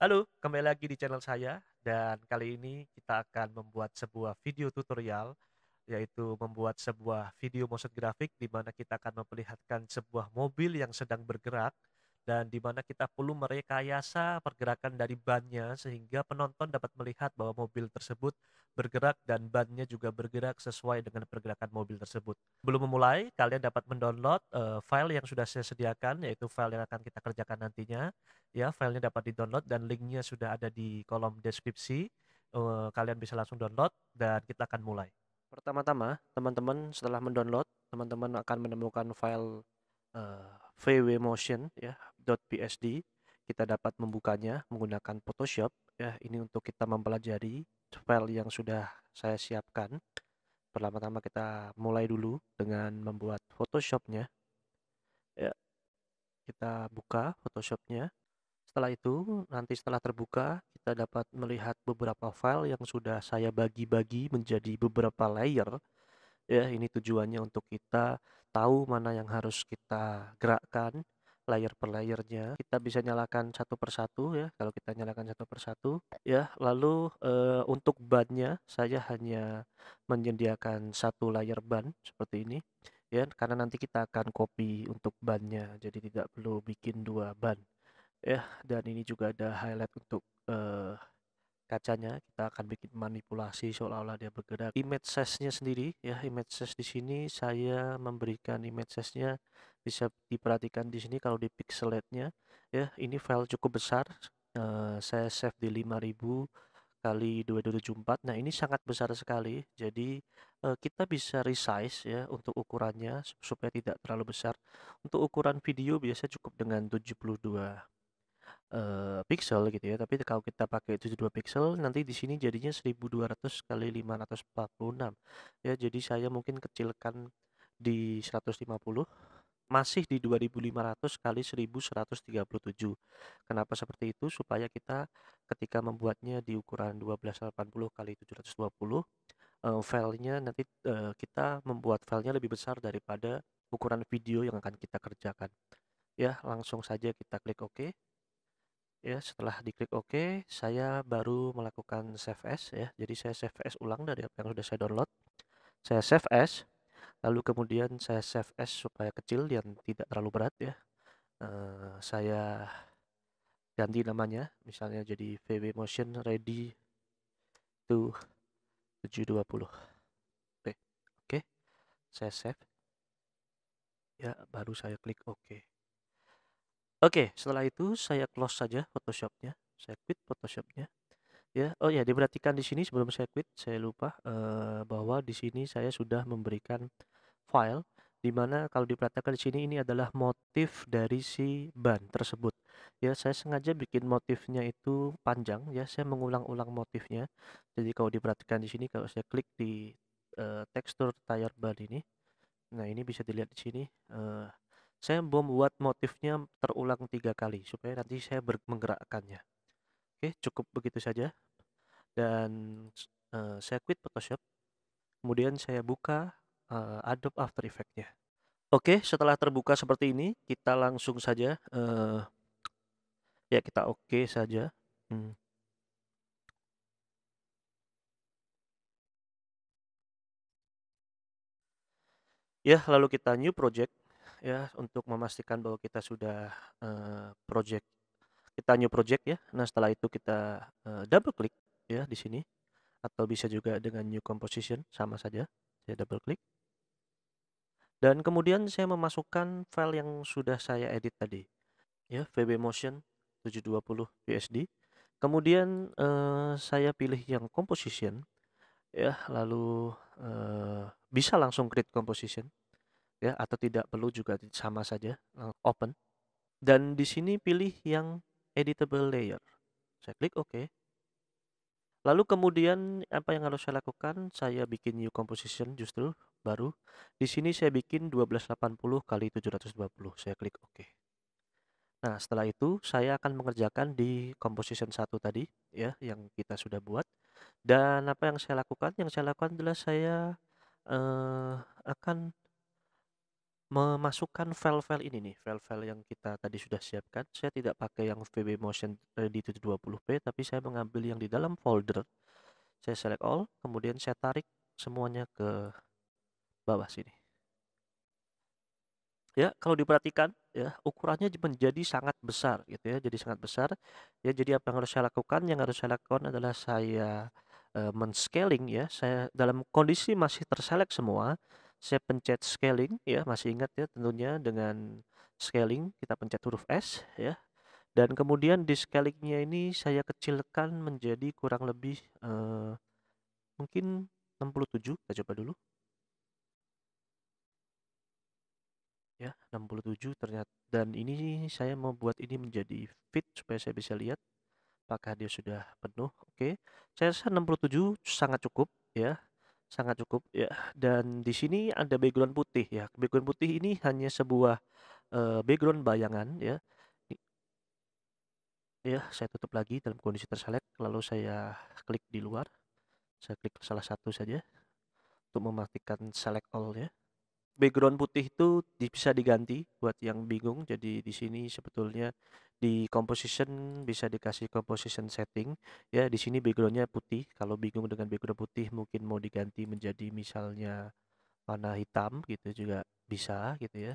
Halo, kembali lagi di channel saya dan kali ini kita akan membuat sebuah video tutorial yaitu membuat sebuah video motion grafik di mana kita akan memperlihatkan sebuah mobil yang sedang bergerak dan di mana kita perlu merekayasa pergerakan dari bannya sehingga penonton dapat melihat bahwa mobil tersebut bergerak dan bannya juga bergerak sesuai dengan pergerakan mobil tersebut. Belum memulai, kalian dapat mendownload uh, file yang sudah saya sediakan yaitu file yang akan kita kerjakan nantinya. Ya, filenya dapat di-download dan linknya sudah ada di kolom deskripsi. Uh, kalian bisa langsung download dan kita akan mulai. Pertama-tama, teman-teman setelah mendownload, teman-teman akan menemukan file uh, vwmotion ya .psd kita dapat membukanya menggunakan Photoshop ya ini untuk kita mempelajari file yang sudah saya siapkan pertama-tama kita mulai dulu dengan membuat Photoshopnya ya kita buka Photoshopnya setelah itu nanti setelah terbuka kita dapat melihat beberapa file yang sudah saya bagi-bagi menjadi beberapa layer ya ini tujuannya untuk kita tahu mana yang harus kita gerakkan layer per layernya kita bisa nyalakan satu persatu ya kalau kita nyalakan satu persatu ya lalu e, untuk bannya saya hanya menyediakan satu layer ban seperti ini ya karena nanti kita akan copy untuk bannya jadi tidak perlu bikin dua ban ya dan ini juga ada highlight untuk e, kacanya kita akan bikin manipulasi seolah-olah dia bergerak image size-nya sendiri ya image size di sini saya memberikan image size-nya bisa diperhatikan di sini kalau di pixelate-nya ya ini file cukup besar uh, saya save di 5000 kali 2274 nah ini sangat besar sekali jadi uh, kita bisa resize ya untuk ukurannya supaya tidak terlalu besar untuk ukuran video biasa cukup dengan 72 uh, pixel gitu ya, tapi kalau kita pakai 72 pixel nanti di sini jadinya 1200 kali 546. Ya, jadi saya mungkin kecilkan di 150 masih di 2500 kali 1137. Kenapa seperti itu? Supaya kita ketika membuatnya di ukuran 1280 kali 720 uh, eh, filenya nanti uh, kita membuat filenya lebih besar daripada ukuran video yang akan kita kerjakan. Ya, langsung saja kita klik OK ya setelah diklik OK saya baru melakukan save as ya jadi saya save as ulang dari apa yang sudah saya download saya save as lalu kemudian saya save as supaya kecil dan tidak terlalu berat ya uh, saya ganti namanya misalnya jadi VW Motion Ready to 720 oke okay. oke okay. saya save ya baru saya klik OK. Oke, setelah itu saya close saja Photoshopnya. Saya quit Photoshopnya. Ya, oh ya diperhatikan di sini sebelum saya quit, saya lupa uh, bahwa di sini saya sudah memberikan file di mana kalau diperhatikan di sini ini adalah motif dari si ban tersebut ya saya sengaja bikin motifnya itu panjang ya saya mengulang-ulang motifnya jadi kalau diperhatikan di sini kalau saya klik di uh, tekstur tayar ban ini nah ini bisa dilihat di sini uh, saya membuat motifnya terulang tiga kali supaya nanti saya menggerakkannya oke cukup begitu saja dan uh, saya quit Photoshop kemudian saya buka uh, Adobe After Effects-nya oke setelah terbuka seperti ini kita langsung saja uh, ya kita oke okay saja hmm. ya lalu kita new project ya untuk memastikan bahwa kita sudah uh, project kita new project ya. Nah, setelah itu kita uh, double klik ya di sini atau bisa juga dengan new composition sama saja. Saya double klik. Dan kemudian saya memasukkan file yang sudah saya edit tadi. Ya, VB Motion 720 USD. Kemudian uh, saya pilih yang composition ya, lalu uh, bisa langsung create composition ya atau tidak perlu juga sama saja uh, open dan di sini pilih yang editable layer saya klik OK lalu kemudian apa yang harus saya lakukan saya bikin new composition justru baru di sini saya bikin 1280 kali 720 saya klik OK Nah, setelah itu saya akan mengerjakan di composition satu tadi ya yang kita sudah buat. Dan apa yang saya lakukan? Yang saya lakukan adalah saya uh, akan memasukkan file-file ini nih, file-file yang kita tadi sudah siapkan. Saya tidak pakai yang VB Motion Ready to 20p, tapi saya mengambil yang di dalam folder. Saya select all, kemudian saya tarik semuanya ke bawah sini. Ya, kalau diperhatikan ya, ukurannya menjadi sangat besar gitu ya, jadi sangat besar. Ya, jadi apa yang harus saya lakukan? Yang harus saya lakukan adalah saya e, eh, scaling ya. Saya dalam kondisi masih terselect semua, saya pencet scaling ya masih ingat ya tentunya dengan scaling kita pencet huruf S ya dan kemudian di scalingnya ini saya kecilkan menjadi kurang lebih eh, mungkin 67 kita coba dulu ya 67 ternyata dan ini saya mau buat ini menjadi fit supaya saya bisa lihat apakah dia sudah penuh oke okay. saya rasa 67 sangat cukup ya Sangat cukup ya, dan di sini ada background putih ya. Background putih ini hanya sebuah, uh, background bayangan ya. Ya, saya tutup lagi dalam kondisi terselect, lalu saya klik di luar. Saya klik salah satu saja, untuk memastikan select all ya background putih itu bisa diganti buat yang bingung. Jadi di sini sebetulnya di composition bisa dikasih composition setting. Ya, di sini backgroundnya putih. Kalau bingung dengan background putih mungkin mau diganti menjadi misalnya warna hitam gitu juga bisa gitu ya.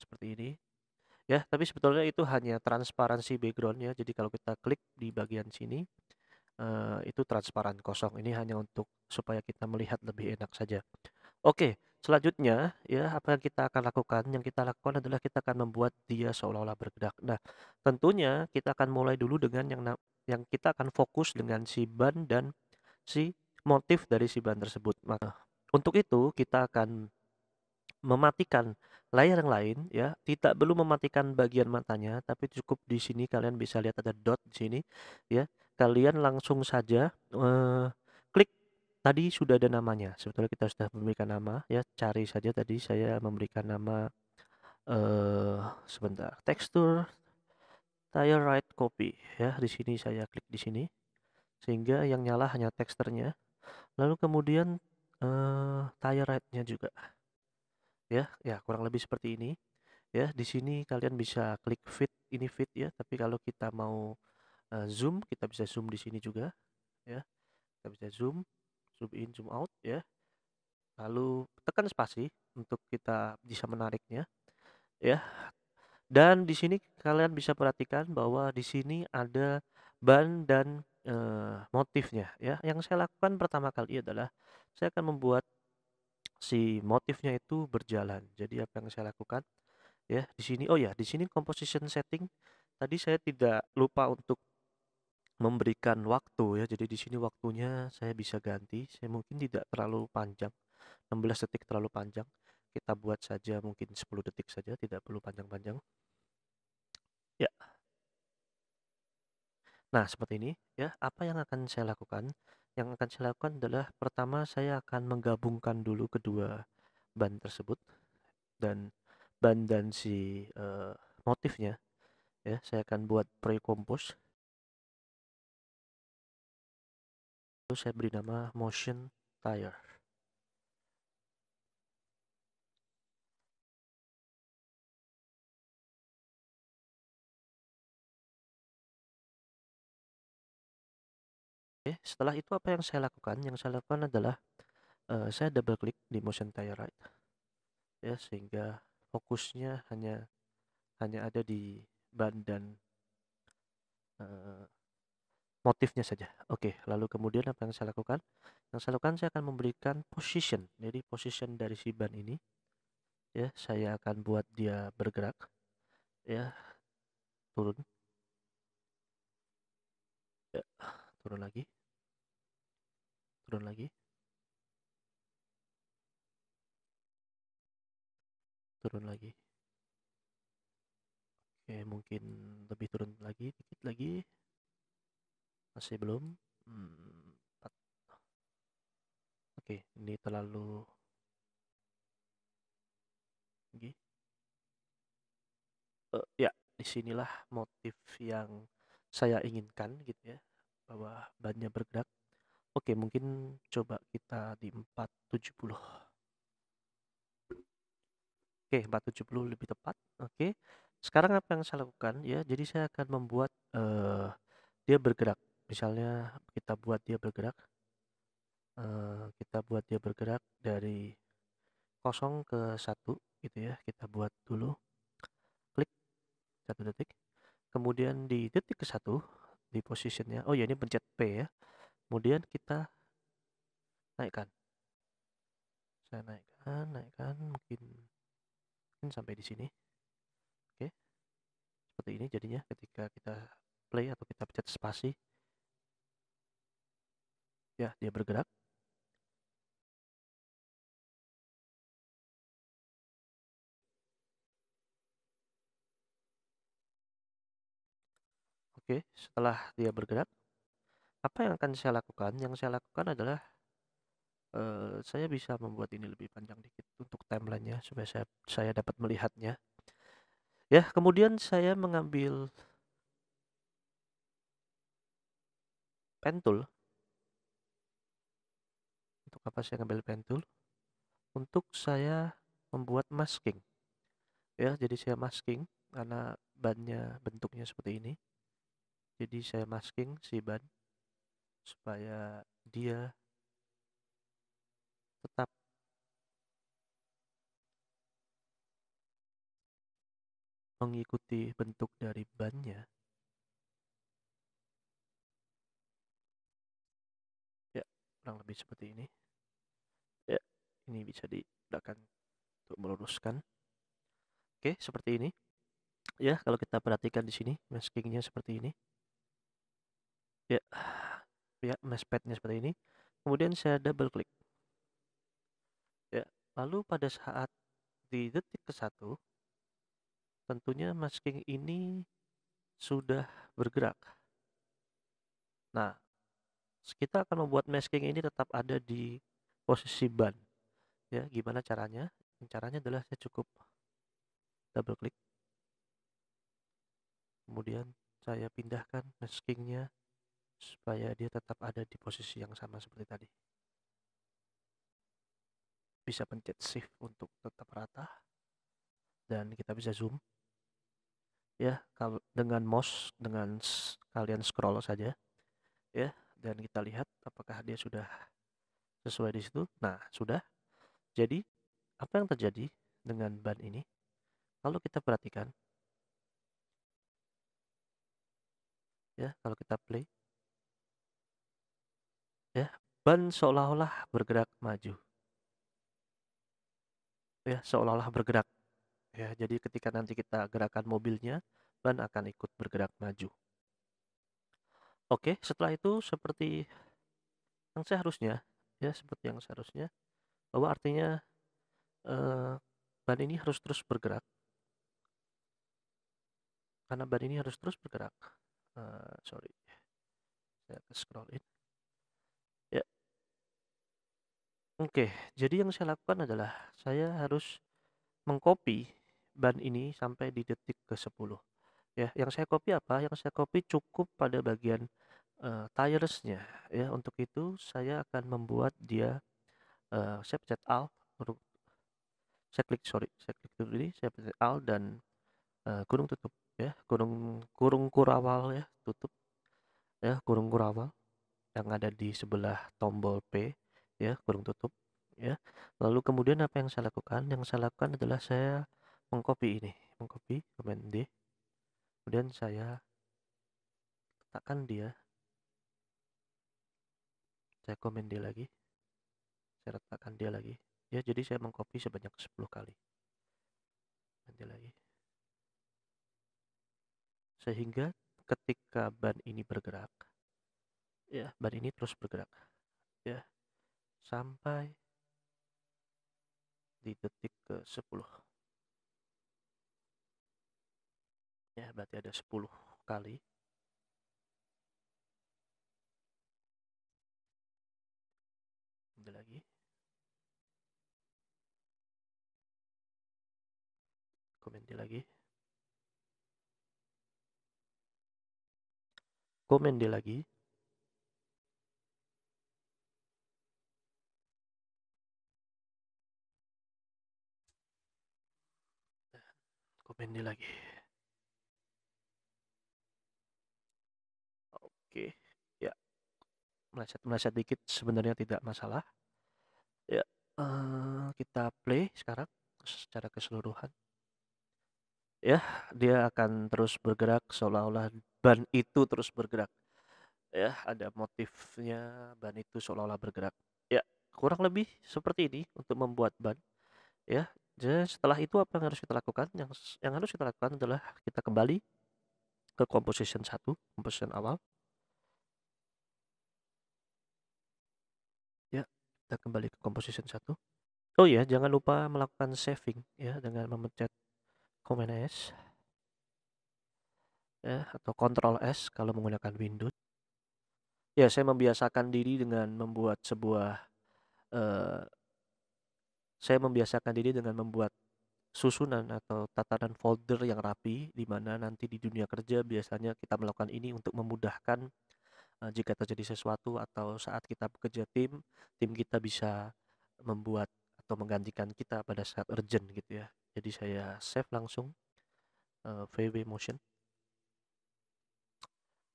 Seperti ini. Ya, tapi sebetulnya itu hanya transparansi background ya. Jadi kalau kita klik di bagian sini uh, itu transparan kosong. Ini hanya untuk supaya kita melihat lebih enak saja. Oke. Okay Selanjutnya, ya, apa yang kita akan lakukan? Yang kita lakukan adalah kita akan membuat dia seolah-olah bergerak. Nah, tentunya kita akan mulai dulu dengan yang yang kita akan fokus dengan si ban dan si motif dari si ban tersebut. Maka nah, untuk itu kita akan mematikan layar yang lain ya tidak belum mematikan bagian matanya tapi cukup di sini kalian bisa lihat ada dot di sini ya kalian langsung saja eh, Tadi sudah ada namanya, sebetulnya kita sudah memberikan nama ya, cari saja tadi saya memberikan nama eh sebentar, tekstur tire right copy ya. Di sini saya klik di sini. Sehingga yang nyala hanya teksturnya. Lalu kemudian eh tire right-nya juga. Ya, ya kurang lebih seperti ini. Ya, di sini kalian bisa klik fit, ini fit ya, tapi kalau kita mau uh, zoom, kita bisa zoom di sini juga ya. Kita bisa zoom zoom in zoom out ya lalu tekan spasi untuk kita bisa menariknya ya dan di sini kalian bisa perhatikan bahwa di sini ada ban dan e, motifnya ya yang saya lakukan pertama kali adalah saya akan membuat si motifnya itu berjalan jadi apa yang saya lakukan ya di sini oh ya di sini composition setting tadi saya tidak lupa untuk memberikan waktu ya. Jadi di sini waktunya saya bisa ganti. Saya mungkin tidak terlalu panjang. 16 detik terlalu panjang. Kita buat saja mungkin 10 detik saja, tidak perlu panjang-panjang. Ya. Nah, seperti ini ya. Apa yang akan saya lakukan? Yang akan saya lakukan adalah pertama saya akan menggabungkan dulu kedua ban tersebut dan ban dan si uh, motifnya ya saya akan buat pre-compose itu saya beri nama motion tire setelah itu apa yang saya lakukan? Yang saya lakukan adalah uh, saya double klik di motion tire right. Ya, sehingga fokusnya hanya hanya ada di ban dan eh, motifnya saja. Oke, lalu kemudian apa yang saya lakukan? Yang saya lakukan saya akan memberikan position. Jadi position dari si ban ini ya, saya akan buat dia bergerak ya turun. Ya, turun lagi. Turun lagi. Turun lagi. Oke, mungkin lebih turun lagi, dikit lagi masih belum hmm, oke ini terlalu Gih. Eh, uh, ya disinilah motif yang saya inginkan gitu ya bahwa bannya bergerak oke mungkin coba kita di 470 oke 470 lebih tepat oke sekarang apa yang saya lakukan ya jadi saya akan membuat uh, dia bergerak misalnya kita buat dia bergerak uh, kita buat dia bergerak dari kosong ke satu gitu ya kita buat dulu klik satu detik kemudian di detik ke satu di posisinya oh ya ini pencet P ya kemudian kita naikkan saya naikkan naikkan mungkin mungkin sampai di sini oke seperti ini jadinya ketika kita play atau kita pencet spasi Ya, dia bergerak. Oke, setelah dia bergerak, apa yang akan saya lakukan? Yang saya lakukan adalah uh, saya bisa membuat ini lebih panjang dikit untuk timelinenya supaya saya, saya dapat melihatnya. Ya, kemudian saya mengambil pentul maka saya ngambil pen tool untuk saya membuat masking ya jadi saya masking karena bannya bentuknya seperti ini jadi saya masking si ban supaya dia tetap mengikuti bentuk dari bannya ya kurang lebih seperti ini ini bisa digunakan untuk meluruskan oke seperti ini ya kalau kita perhatikan di sini maskingnya seperti ini ya ya padnya seperti ini kemudian saya double klik ya lalu pada saat di detik ke satu tentunya masking ini sudah bergerak nah kita akan membuat masking ini tetap ada di posisi ban ya gimana caranya caranya adalah saya cukup double klik kemudian saya pindahkan maskingnya supaya dia tetap ada di posisi yang sama seperti tadi bisa pencet shift untuk tetap rata dan kita bisa zoom ya kalau dengan mouse dengan kalian scroll saja ya dan kita lihat apakah dia sudah sesuai di situ nah sudah jadi, apa yang terjadi dengan ban ini? Kalau kita perhatikan, ya, kalau kita play, ya, ban seolah-olah bergerak maju. Ya, seolah-olah bergerak. Ya, jadi ketika nanti kita gerakan mobilnya, ban akan ikut bergerak maju. Oke, setelah itu seperti yang seharusnya, ya, seperti yang seharusnya, bahwa artinya eh, ban ini harus terus bergerak karena ban ini harus terus bergerak uh, sorry saya scroll scrollin ya oke jadi yang saya lakukan adalah saya harus mengcopy ban ini sampai di detik ke 10 ya yang saya copy apa yang saya copy cukup pada bagian uh, tiresnya ya untuk itu saya akan membuat dia uh, saya pencet alt saya klik sorry saya klik dulu ini saya pencet alt dan uh, eh, kurung tutup ya kurung kurung kurawal ya tutup ya kurung kurawal yang ada di sebelah tombol P ya kurung tutup ya lalu kemudian apa yang saya lakukan yang saya lakukan adalah saya mengcopy ini mengcopy command D kemudian saya letakkan dia saya komen dia lagi saya letakkan dia lagi ya jadi saya mengcopy sebanyak 10 kali nanti lagi sehingga ketika ban ini bergerak ya ban ini terus bergerak ya sampai di detik ke 10 ya berarti ada 10 kali ganti lagi komen di lagi komen di lagi oke ya meleset meleset dikit sebenarnya tidak masalah ya uh, kita play sekarang secara keseluruhan Ya, dia akan terus bergerak seolah-olah ban itu terus bergerak. Ya, ada motifnya ban itu seolah-olah bergerak. Ya, kurang lebih seperti ini untuk membuat ban. Ya, jadi setelah itu apa yang harus kita lakukan? Yang yang harus kita lakukan adalah kita kembali ke composition satu composition awal. Ya, kita kembali ke composition satu Oh ya, jangan lupa melakukan saving ya dengan memencet Command S ya, atau Control S kalau menggunakan Windows. Ya, saya membiasakan diri dengan membuat sebuah uh, saya membiasakan diri dengan membuat susunan atau tatanan folder yang rapi di mana nanti di dunia kerja biasanya kita melakukan ini untuk memudahkan uh, jika terjadi sesuatu atau saat kita bekerja tim, tim kita bisa membuat atau menggantikan kita pada saat urgent gitu ya jadi saya save langsung uh, eh, VW Motion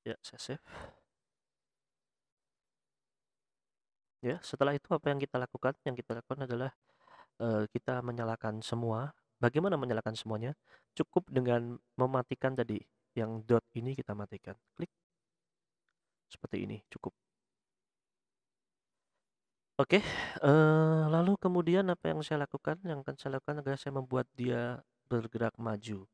ya saya save ya setelah itu apa yang kita lakukan yang kita lakukan adalah uh, kita menyalakan semua bagaimana menyalakan semuanya cukup dengan mematikan tadi yang dot ini kita matikan klik seperti ini cukup Oke, uh, lalu kemudian apa yang saya lakukan? Yang akan saya lakukan adalah saya membuat dia bergerak maju,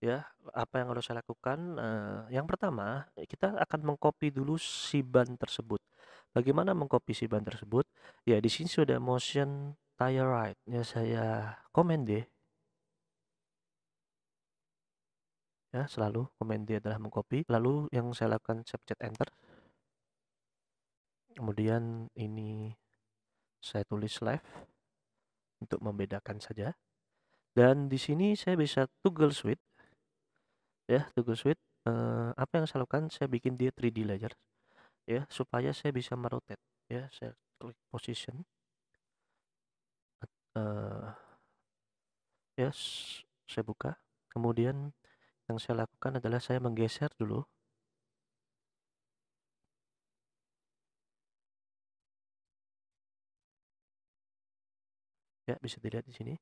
ya. Apa yang harus saya lakukan? Uh, yang pertama, kita akan mengcopy dulu si ban tersebut. Bagaimana mengcopy si ban tersebut? Ya, di sini sudah motion tire ride, ya saya komen deh, Ya, selalu komen dia adalah mengcopy. Lalu yang saya lakukan, saya pencet enter. Kemudian ini saya tulis live untuk membedakan saja. Dan di sini saya bisa toggle switch. Ya, toggle switch. Eh, apa yang saya lakukan? Saya bikin dia 3D layer. Ya, supaya saya bisa merotate. Ya, saya klik position. Uh, eh, yes, ya, saya buka. Kemudian yang saya lakukan adalah saya menggeser dulu ya bisa dilihat di sini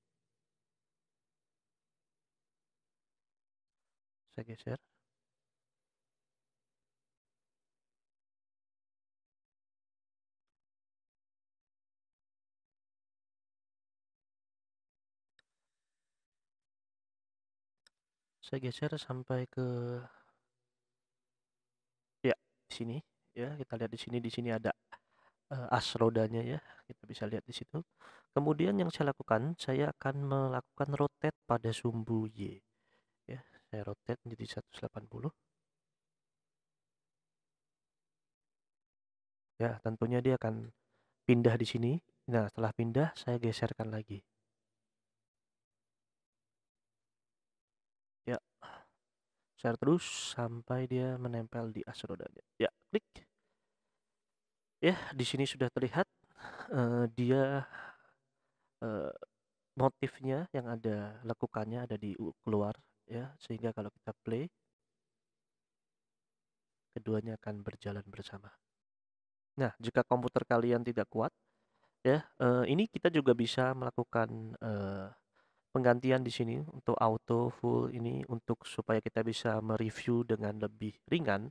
saya geser saya geser sampai ke ya di sini ya kita lihat di sini di sini ada uh, as rodanya ya kita bisa lihat di situ Kemudian yang saya lakukan, saya akan melakukan rotate pada sumbu Y. Ya, saya rotate menjadi 180. Ya, tentunya dia akan pindah di sini. Nah, setelah pindah, saya geserkan lagi. Ya, share terus sampai dia menempel di as rodanya. Ya, klik. Ya, di sini sudah terlihat uh, dia Eh, motifnya yang ada lekukannya ada di keluar ya, sehingga kalau kita play keduanya akan berjalan bersama. Nah, jika komputer kalian tidak kuat ya, uh, ini kita juga bisa melakukan, uh, penggantian di sini untuk auto, full ini untuk supaya kita bisa mereview dengan lebih ringan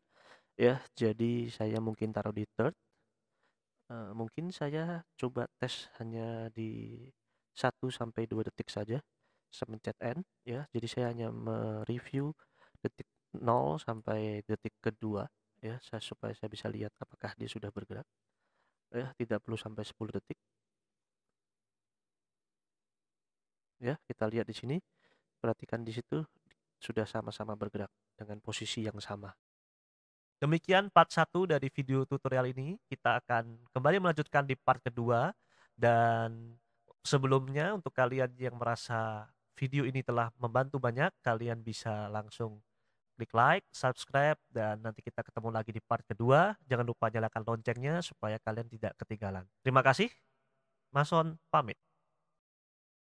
ya. Jadi saya mungkin taruh di third. Uh, mungkin saya coba tes hanya di 1 sampai 2 detik saja semencet end ya. Jadi saya hanya mereview detik 0 sampai detik kedua ya saya supaya saya bisa lihat apakah dia sudah bergerak. Ya, tidak perlu sampai 10 detik. Ya, kita lihat di sini. Perhatikan di situ sudah sama-sama bergerak dengan posisi yang sama Demikian part 1 dari video tutorial ini. Kita akan kembali melanjutkan di part kedua. Dan sebelumnya untuk kalian yang merasa video ini telah membantu banyak, kalian bisa langsung klik like, subscribe, dan nanti kita ketemu lagi di part kedua. Jangan lupa nyalakan loncengnya supaya kalian tidak ketinggalan. Terima kasih. Mason pamit.